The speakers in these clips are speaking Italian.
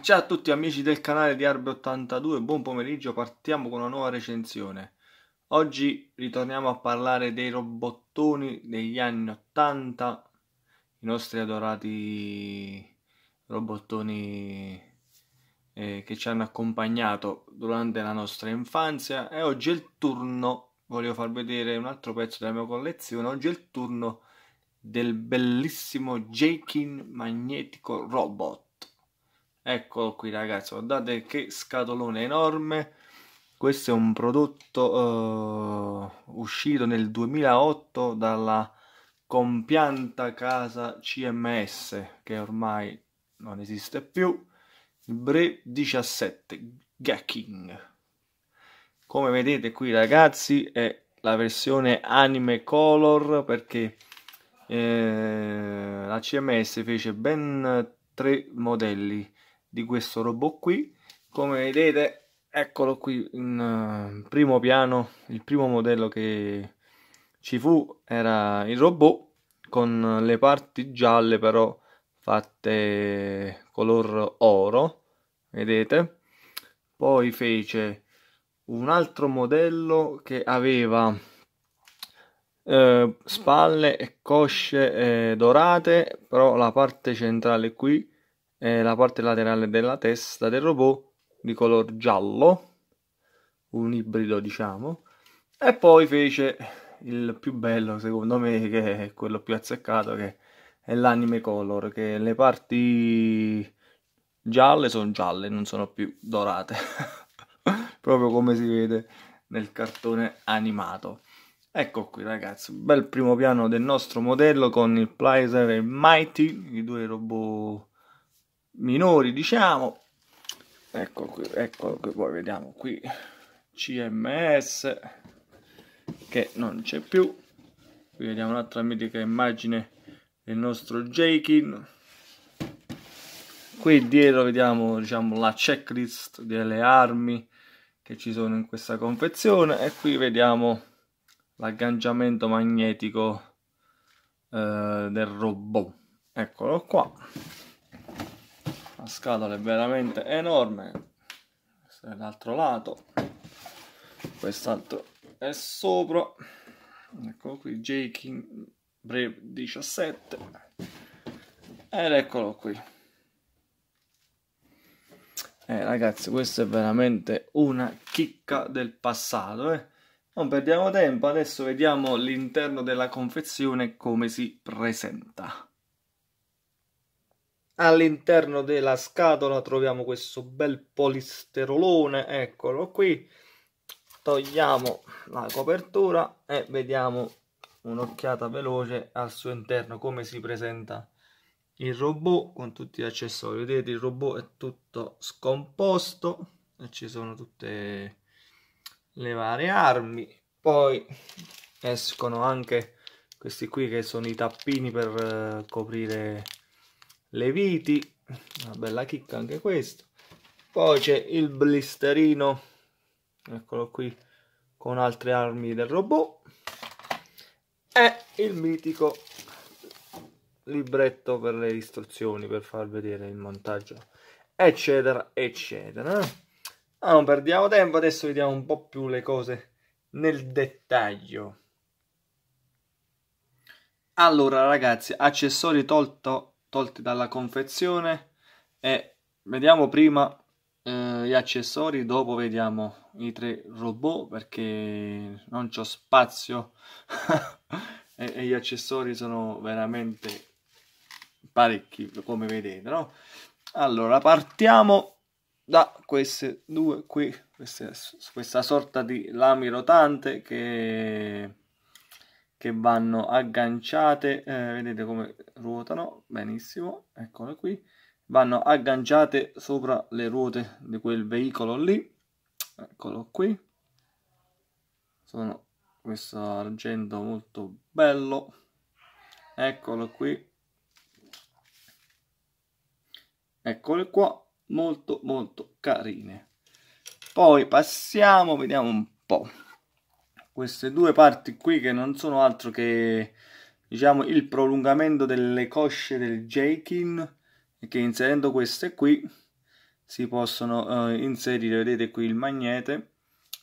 Ciao a tutti amici del canale di Arbe82, buon pomeriggio, partiamo con una nuova recensione. Oggi ritorniamo a parlare dei robottoni degli anni 80, i nostri adorati robottoni eh, che ci hanno accompagnato durante la nostra infanzia e oggi è il turno, voglio far vedere un altro pezzo della mia collezione, oggi è il turno del bellissimo Jakin Magnetico Robot Eccolo qui ragazzi, guardate che scatolone enorme. Questo è un prodotto uh, uscito nel 2008 dalla compianta casa CMS che ormai non esiste più. Il Bre 17 Gacking. Come vedete qui ragazzi è la versione anime color perché eh, la CMS fece ben tre modelli di questo robot qui come vedete eccolo qui in eh, primo piano il primo modello che ci fu era il robot con le parti gialle però fatte color oro vedete poi fece un altro modello che aveva eh, spalle e cosce eh, dorate però la parte centrale qui eh, la parte laterale della testa del robot di color giallo, un ibrido diciamo, e poi fece il più bello secondo me, che è quello più azzeccato, che è l'anime color, che le parti gialle sono gialle, non sono più dorate, proprio come si vede nel cartone animato. Ecco qui ragazzi, bel primo piano del nostro modello con il Plyzer e il Mighty, i due robot minori, diciamo. Ecco qui, ecco che poi vediamo qui CMS che non c'è più. Qui vediamo un'altra mitica immagine del nostro Jakin. Qui dietro vediamo diciamo, la checklist delle armi che ci sono in questa confezione e qui vediamo l'agganciamento magnetico eh, del robot. Eccolo qua la scatola è veramente enorme questo è l'altro lato quest'altro è sopra eccolo qui J-King Brave 17 ed eccolo qui eh, ragazzi, questa è veramente una chicca del passato, eh? Non perdiamo tempo, adesso vediamo l'interno della confezione come si presenta all'interno della scatola troviamo questo bel polisterolone eccolo qui togliamo la copertura e vediamo un'occhiata veloce al suo interno come si presenta il robot con tutti gli accessori vedete il robot è tutto scomposto e ci sono tutte le varie armi poi escono anche questi qui che sono i tappini per eh, coprire le viti, una bella chicca anche questo. Poi c'è il blisterino, eccolo qui, con altre armi del robot. E il mitico libretto per le istruzioni, per far vedere il montaggio, eccetera, eccetera. Ah, non perdiamo tempo, adesso vediamo un po' più le cose nel dettaglio. Allora ragazzi, accessori tolto tolti dalla confezione e vediamo prima eh, gli accessori dopo vediamo i tre robot perché non c'ho spazio e, e, gli accessori sono veramente parecchi come vedete no? allora partiamo da queste due qui queste, questa sorta di lami rotante che che vanno agganciate, eh, vedete come ruotano, benissimo, eccole qui, vanno agganciate sopra le ruote di quel veicolo lì, eccolo qui, sono questo argento molto bello, eccolo qui, eccole qua, molto molto carine. Poi passiamo, vediamo un po' queste due parti qui che non sono altro che diciamo il prolungamento delle cosce del Jaikin e che inserendo queste qui si possono eh, inserire, vedete qui il magnete,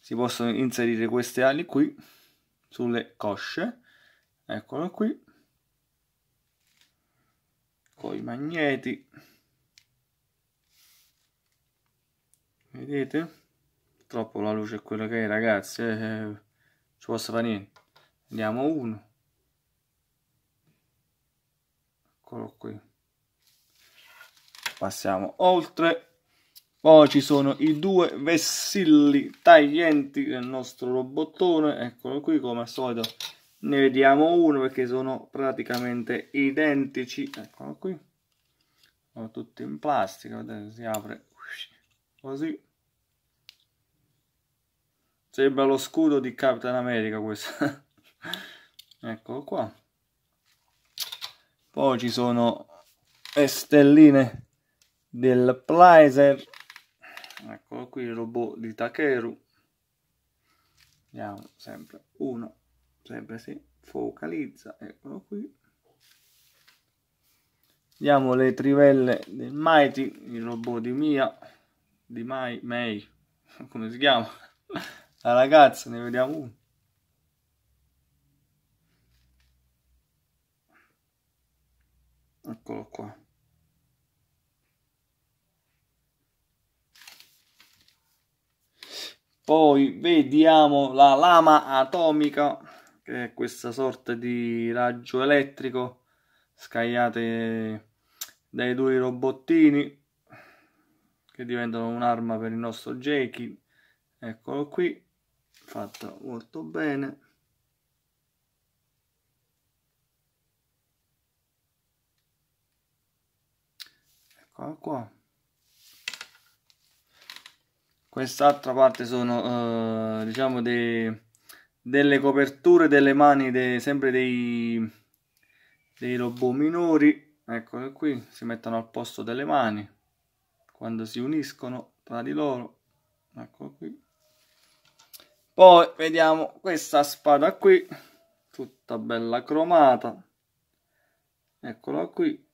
si possono inserire queste ali qui sulle cosce, eccolo qui, con i magneti, vedete? Purtroppo la luce è quella che è ragazzi, eh, eh ci posso fare niente andiamo uno eccolo qui passiamo oltre poi ci sono i due vessilli taglienti del nostro robottone eccolo qui come al solito ne vediamo uno perché sono praticamente identici eccolo qui sono tutti in plastica vedete si apre così Sembra lo scudo di Captain America questo. Eccolo qua. Poi ci sono le stelline del Plaiser. Eccolo qui il robot di Takeru. Vediamo sempre uno, sempre si focalizza. Eccolo qui. Vediamo le trivelle del Mighty, il robot di Mia, di Mai, May, come si chiama? La ah, ragazza, ne vediamo uno. Eccolo qua. Poi vediamo la lama atomica, che è questa sorta di raggio elettrico scagliate dai due robottini che diventano un'arma per il nostro Jakey. Eccolo qui fatta molto bene eccola qua quest'altra parte sono eh, diciamo dei, delle coperture delle mani de, sempre dei, dei robot minori eccole qui si mettono al posto delle mani quando si uniscono tra di loro eccolo qui poi vediamo questa spada qui, tutta bella cromata. Eccola qui.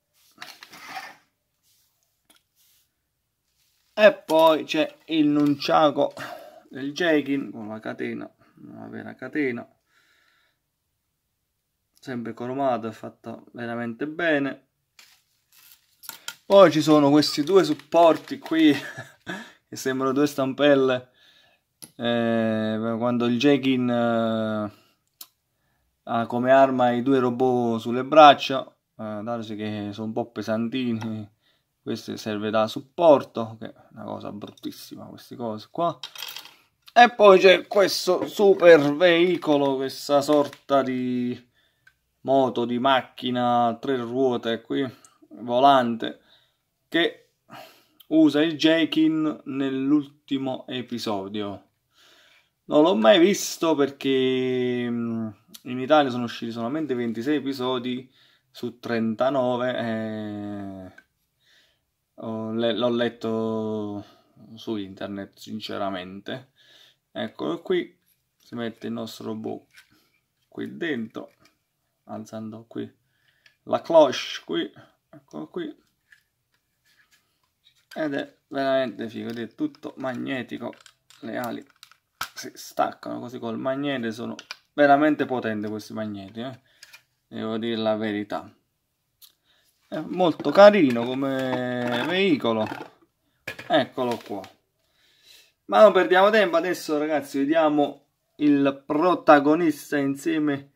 E poi c'è il nunciaco del Jekin con la catena, una vera catena. Sempre cromata, fatta veramente bene. Poi ci sono questi due supporti qui, che sembrano due stampelle eh, quando il Jekin eh, ha come arma i due robot sulle braccia, eh, darsi che sono un po' pesantini, questo serve da supporto, che è una cosa bruttissima queste cose qua. E poi c'è questo super veicolo, questa sorta di moto, di macchina, tre ruote qui, volante, che usa il Jekin nell'ultimo episodio. Non l'ho mai visto perché mm, in Italia sono usciti solamente 26 episodi su 39 eh, l'ho letto su internet sinceramente. Eccolo qui, si mette il nostro robot qui dentro, alzando qui la cloche qui, eccolo qui. Ed è veramente figo, ed è tutto magnetico, le ali si staccano così col magnete, sono veramente potenti questi magneti, eh? devo dire la verità. È molto carino come veicolo, eccolo qua. Ma non perdiamo tempo, adesso ragazzi vediamo il protagonista insieme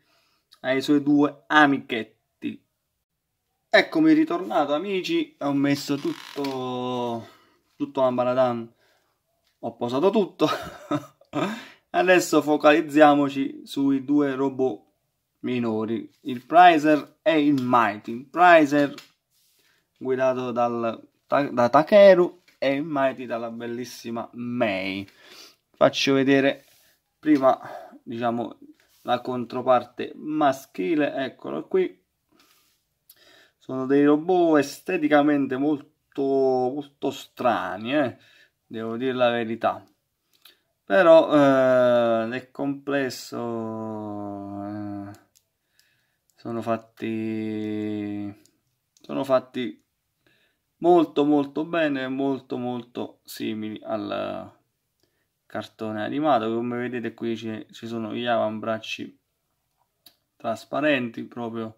ai suoi due amichetti. Eccomi ritornato amici, ho messo tutto, tutto l'ambaradan ho posato tutto Adesso focalizziamoci sui due robot minori, il Prizer e il Mighty. Il Prizer guidato dal, da Takeru e il Mighty dalla bellissima Mei. Faccio vedere prima, diciamo, la controparte maschile, eccolo qui. Sono dei robot esteticamente molto, molto strani, eh? devo dire la verità però eh, nel complesso eh, sono fatti sono fatti molto molto bene molto molto simili al cartone animato come vedete qui ci sono gli avambracci trasparenti proprio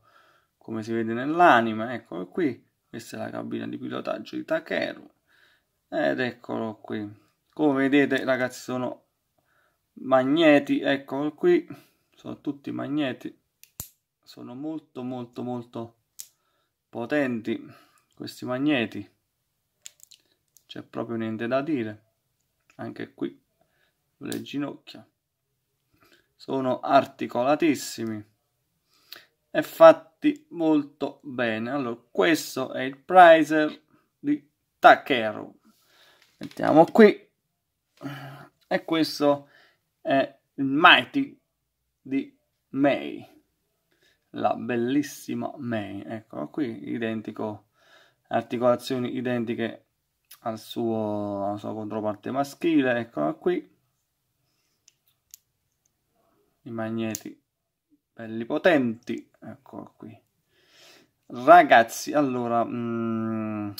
come si vede nell'anima eccolo qui questa è la cabina di pilotaggio di Takeru ed eccolo qui come vedete ragazzi sono magneti eccolo qui sono tutti magneti sono molto molto molto potenti questi magneti c'è proprio niente da dire anche qui le ginocchia sono articolatissimi e fatti molto bene allora questo è il pricer di Takeru mettiamo qui e questo è il Mighty di May, la bellissima May. Eccolo qui, identico, articolazioni identiche al suo, alla sua controparte maschile. Eccola qui. I magneti belli potenti. Eccola qui. Ragazzi, allora... Mh, mm,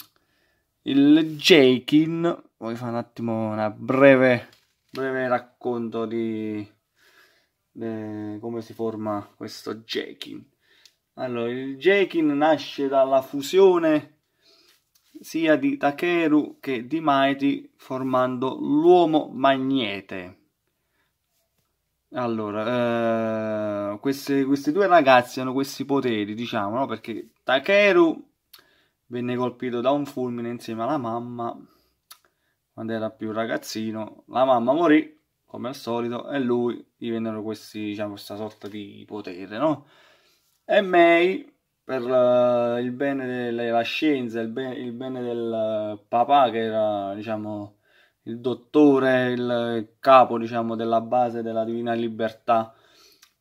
il Jakin. Voglio fare un attimo una breve, breve racconto di, di come si forma questo Jakin. Allora, il Jakin nasce dalla fusione sia di Takeru che di Mighty formando l'uomo magnete. Allora, eh, questi, questi due ragazzi hanno questi poteri, diciamo, no? perché Takeru venne colpito da un fulmine insieme alla mamma quando era più ragazzino. La mamma morì, come al solito, e lui gli vennero questi, diciamo, questa sorta di potere, no? E May, per uh, il bene della scienza, il, be il bene del uh, papà, che era, diciamo, il dottore, il capo, diciamo, della base della Divina Libertà,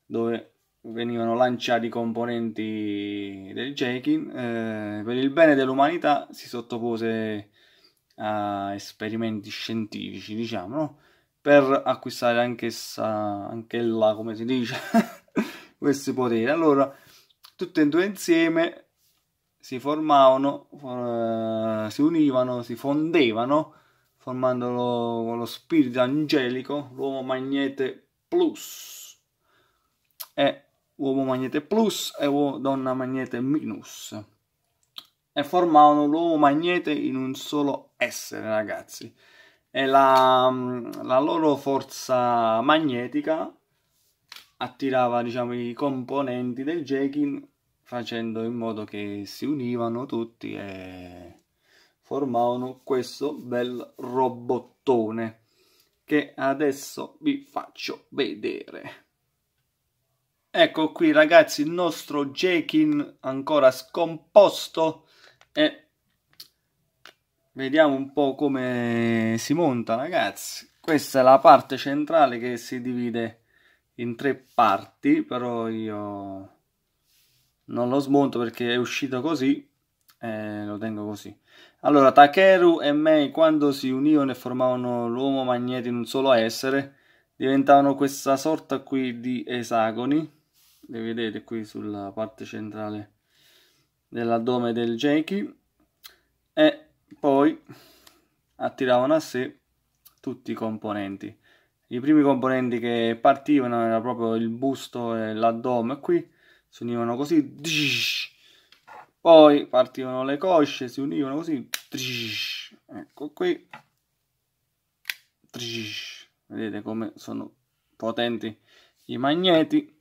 dove venivano lanciati componenti del Jekin, eh, per il bene dell'umanità si sottopose a esperimenti scientifici, diciamo, no? per acquistare anch'essa, anch'ella, come si dice, questi poteri. Allora, tutte e due insieme si formavano, for, eh, si univano, si fondevano, formando lo, lo spirito angelico, l'uomo magnete plus. E uomo magnete plus e uomo, donna magnete minus e formavano l'uomo magnete in un solo essere ragazzi e la, la loro forza magnetica attirava diciamo i componenti del Jekin facendo in modo che si univano tutti e formavano questo bel robottone che adesso vi faccio vedere Ecco qui ragazzi il nostro Jekin ancora scomposto e vediamo un po' come si monta ragazzi. Questa è la parte centrale che si divide in tre parti, però io non lo smonto perché è uscito così e eh, lo tengo così. Allora, Takeru e Mei quando si univano e formavano l'uomo magneto in un solo essere, diventavano questa sorta qui di esagoni le vedete qui sulla parte centrale dell'addome del Janky e poi attiravano a sé tutti i componenti. I primi componenti che partivano era proprio il busto e l'addome qui, si univano così, poi partivano le cosce, si univano così, ecco qui, vedete come sono potenti i magneti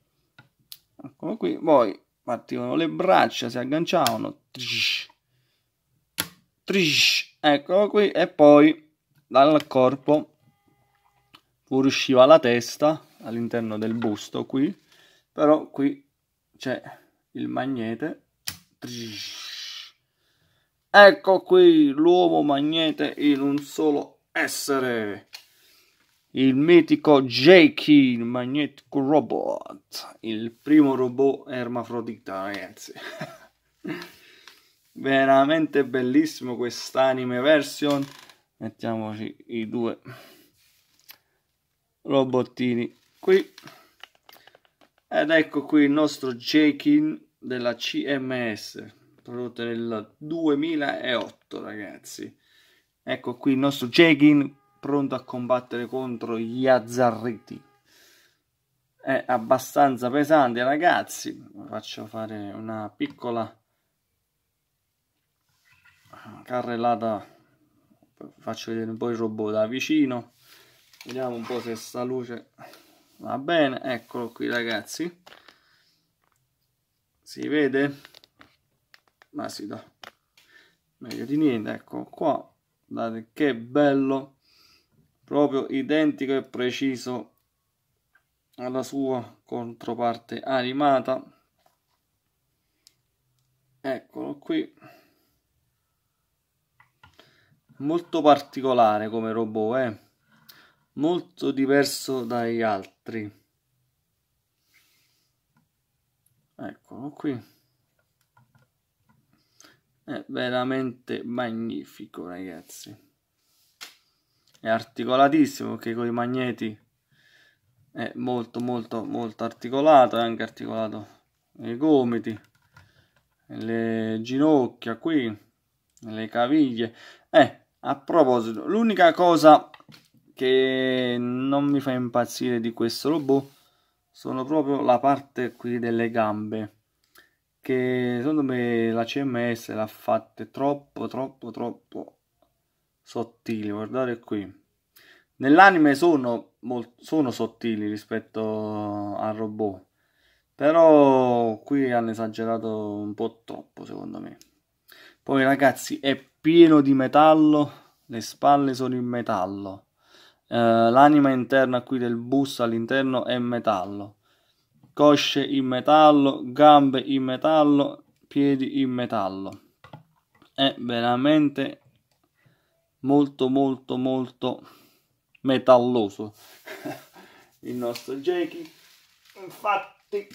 Eccolo qui, poi partivano le braccia, si agganciavano, trish, trish, eccolo qui, e poi dal corpo fuoriusciva la testa all'interno del busto qui, però qui c'è il magnete, trish. ecco qui l'uomo magnete in un solo essere il mitico Jake, il magnetico robot, il primo robot ermafrodita, ragazzi. Veramente bellissimo quest'anime version. Mettiamoci i due robottini qui. Ed ecco qui il nostro Jakin della CMS, prodotto nel 2008, ragazzi. Ecco qui il nostro Jakin pronto a combattere contro gli azzarriti. È abbastanza pesante, ragazzi. Faccio fare una piccola carrellata. Faccio vedere un po' il robot da vicino. Vediamo un po' se sta luce va bene. Eccolo qui, ragazzi. Si vede? Ma si dà meglio di niente. Ecco qua. Guardate che bello proprio identico e preciso alla sua controparte animata eccolo qui molto particolare come robot eh? molto diverso dagli altri eccolo qui è veramente magnifico ragazzi è articolatissimo perché con i magneti è molto molto molto articolato è anche articolato nei gomiti le ginocchia qui le caviglie eh a proposito l'unica cosa che non mi fa impazzire di questo robot sono proprio la parte qui delle gambe che secondo me la CMS l'ha fatta troppo troppo troppo sottili, guardate qui. Nell'anime sono, sono sottili rispetto al robot, però qui hanno esagerato un po' troppo secondo me. Poi ragazzi è pieno di metallo, le spalle sono in metallo, eh, l'anima interna qui del bus all'interno è in metallo, cosce in metallo, gambe in metallo, piedi in metallo. È veramente molto molto molto metalloso il nostro Jackie infatti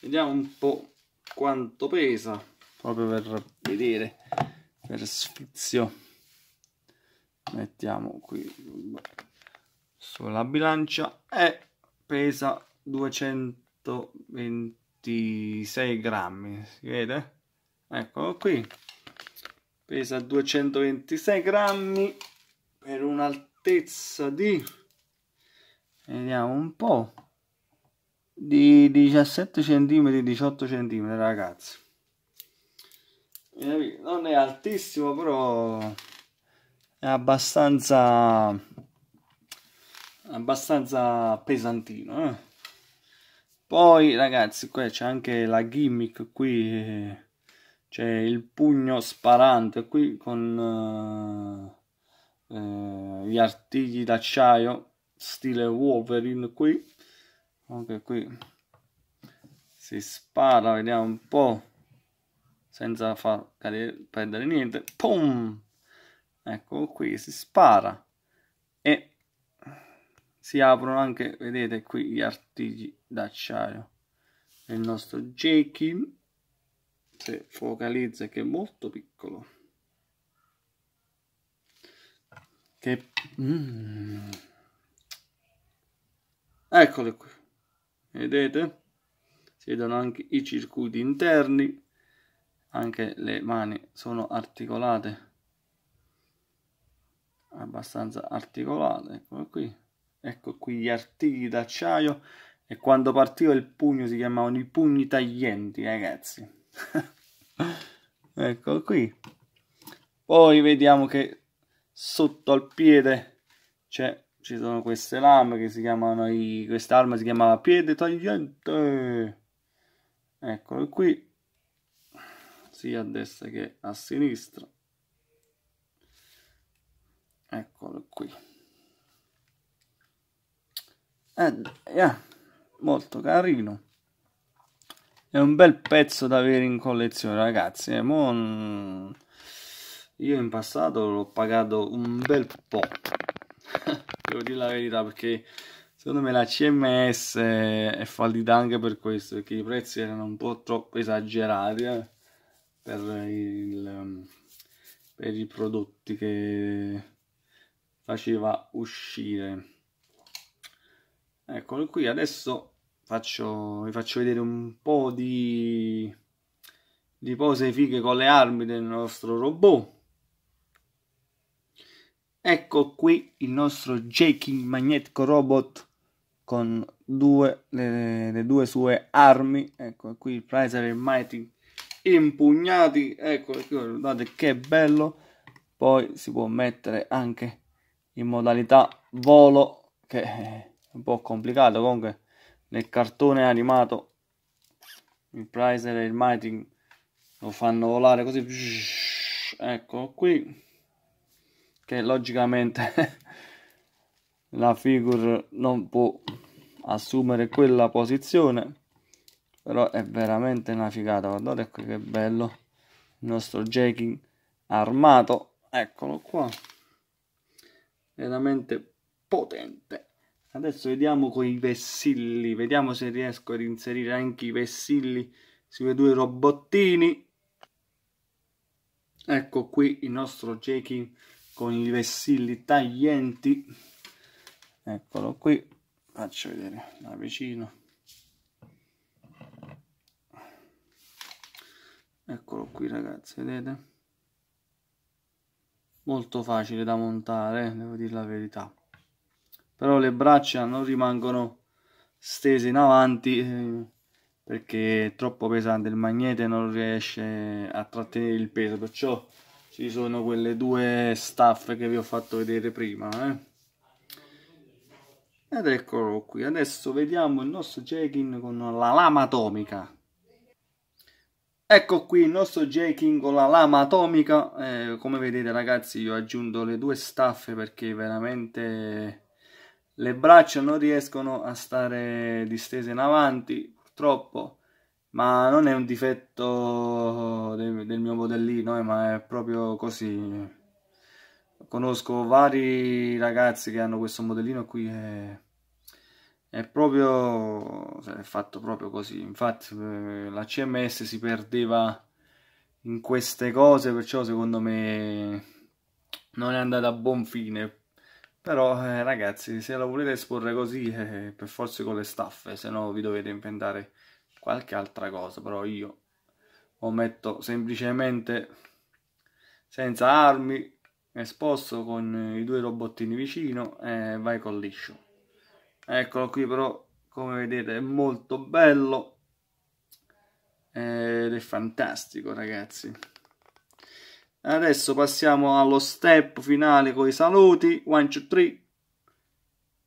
vediamo un po' quanto pesa proprio per vedere per sfizio mettiamo qui sulla bilancia e eh, pesa 226 grammi si vede eccolo qui pesa 226 grammi per un'altezza di vediamo un po di 17 cm 18 cm ragazzi non è altissimo però è abbastanza abbastanza pesantino eh? poi ragazzi qua c'è anche la gimmick qui eh, c'è il pugno sparante qui con uh, gli artigli d'acciaio stile Wolverine qui anche qui si spara vediamo un po' senza far cadere, perdere niente Pum! ecco qui si spara e si aprono anche vedete qui gli artigli d'acciaio il nostro Jekyll mentre focalizza che è molto piccolo che mm. eccole qui vedete si vedono anche i circuiti interni anche le mani sono articolate abbastanza articolate eccolo qui ecco qui gli artigli d'acciaio e quando partiva il pugno si chiamavano i pugni taglienti ragazzi ecco qui poi vediamo che sotto al piede ci sono queste lame che si chiamano i, questa arma si chiama piede tagliente eccolo qui sia a destra che a sinistra eccolo qui ed yeah. Eh, molto carino è un bel pezzo da avere in collezione ragazzi e eh, mo mm, io in passato l'ho pagato un bel po' devo dire la verità perché secondo me la CMS è fallita anche per questo perché i prezzi erano un po' troppo esagerati eh, per, il, mm, per i prodotti che faceva uscire eccolo qui adesso faccio, vi faccio vedere un po' di, di pose fighe con le armi del nostro robot. Ecco qui il nostro Jaking Magnetico Robot con due, le, le, due sue armi. Ecco qui il Prizer e il Mighty impugnati. Ecco, guardate che bello. Poi si può mettere anche in modalità volo che è un po' complicato comunque nel cartone animato il Prizer e il Mighting lo fanno volare così eccolo qui che logicamente la figure non può assumere quella posizione però è veramente una figata guardate qui che bello il nostro jacking armato eccolo qua veramente potente Adesso vediamo con i vessilli, vediamo se riesco ad inserire anche i vessilli sui due robottini. Ecco qui il nostro Jekyll con i vessilli taglienti. Eccolo qui, faccio vedere da vicino. Eccolo qui ragazzi, vedete? Molto facile da montare, eh, devo dire la verità però le braccia non rimangono stese in avanti eh, perché è troppo pesante il magnete non riesce a trattenere il peso perciò ci sono quelle due staffe che vi ho fatto vedere prima eh. Ed eccolo qui, adesso vediamo il nostro Jekin con la lama atomica. Ecco qui il nostro Jekin con la lama atomica. Eh, come vedete ragazzi io ho aggiunto le due staffe perché veramente le braccia non riescono a stare distese in avanti, purtroppo, ma non è un difetto del, del mio modellino, eh, ma è proprio così. Conosco vari ragazzi che hanno questo modellino qui e eh, è proprio cioè, è fatto proprio così. Infatti eh, la CMS si perdeva in queste cose, perciò secondo me non è andata a buon fine però eh, ragazzi, se la volete esporre così, eh, per forza con le staffe, se no vi dovete inventare qualche altra cosa. Però io ometto semplicemente senza armi, esposto con i due robottini vicino e eh, vai con liscio. Eccolo qui però, come vedete, è molto bello ed è fantastico ragazzi. Adesso passiamo allo step finale con i saluti. One, two, three.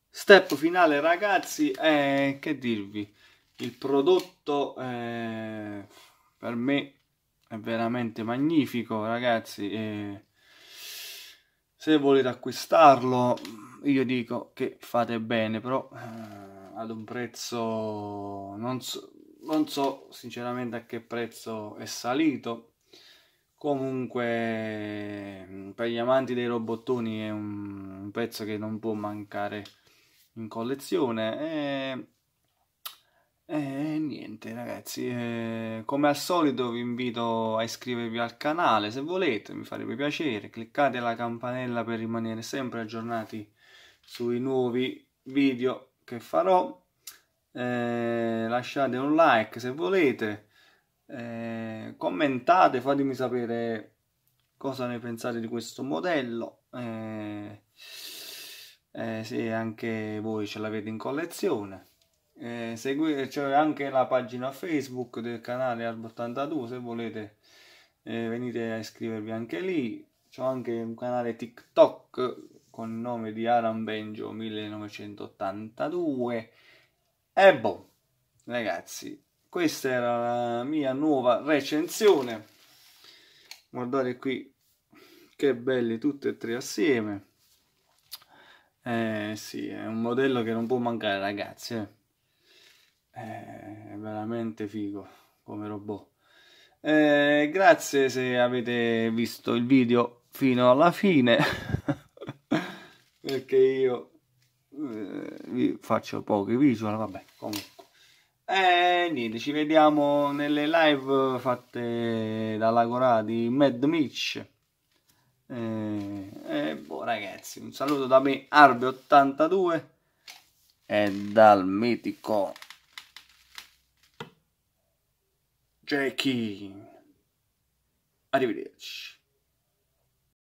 Step finale ragazzi, eh, che dirvi? Il prodotto eh, per me è veramente magnifico ragazzi. Eh, se volete acquistarlo io dico che fate bene, però eh, ad un prezzo non so, non so sinceramente a che prezzo è salito Comunque, per gli amanti dei robottoni è un, un pezzo che non può mancare in collezione. E, e niente, ragazzi. E, come al solito, vi invito a iscrivervi al canale se volete, mi farebbe piacere. Cliccate la campanella per rimanere sempre aggiornati sui nuovi video che farò. E, lasciate un like se volete eh, commentate, fatemi sapere cosa ne pensate di questo modello. Eh, eh, se anche voi ce l'avete in collezione. Eh, seguite, c'è anche la pagina Facebook del canale arb 82 se volete eh, venite a iscrivervi anche lì. C'è anche un canale TikTok con il nome di Aram Benjo 1982. E boh, ragazzi, questa era la mia nuova recensione guardate qui che belli tutti e tre assieme eh sì è un modello che non può mancare ragazzi eh. eh è veramente figo come robot eh, grazie se avete visto il video fino alla fine perché io eh, faccio pochi visual vabbè comunque e niente, ci vediamo nelle live fatte dalla Corà di Mad Mitch. E, e boh ragazzi, un saluto da me Arbe82 e dal mitico Jackie. Arrivederci.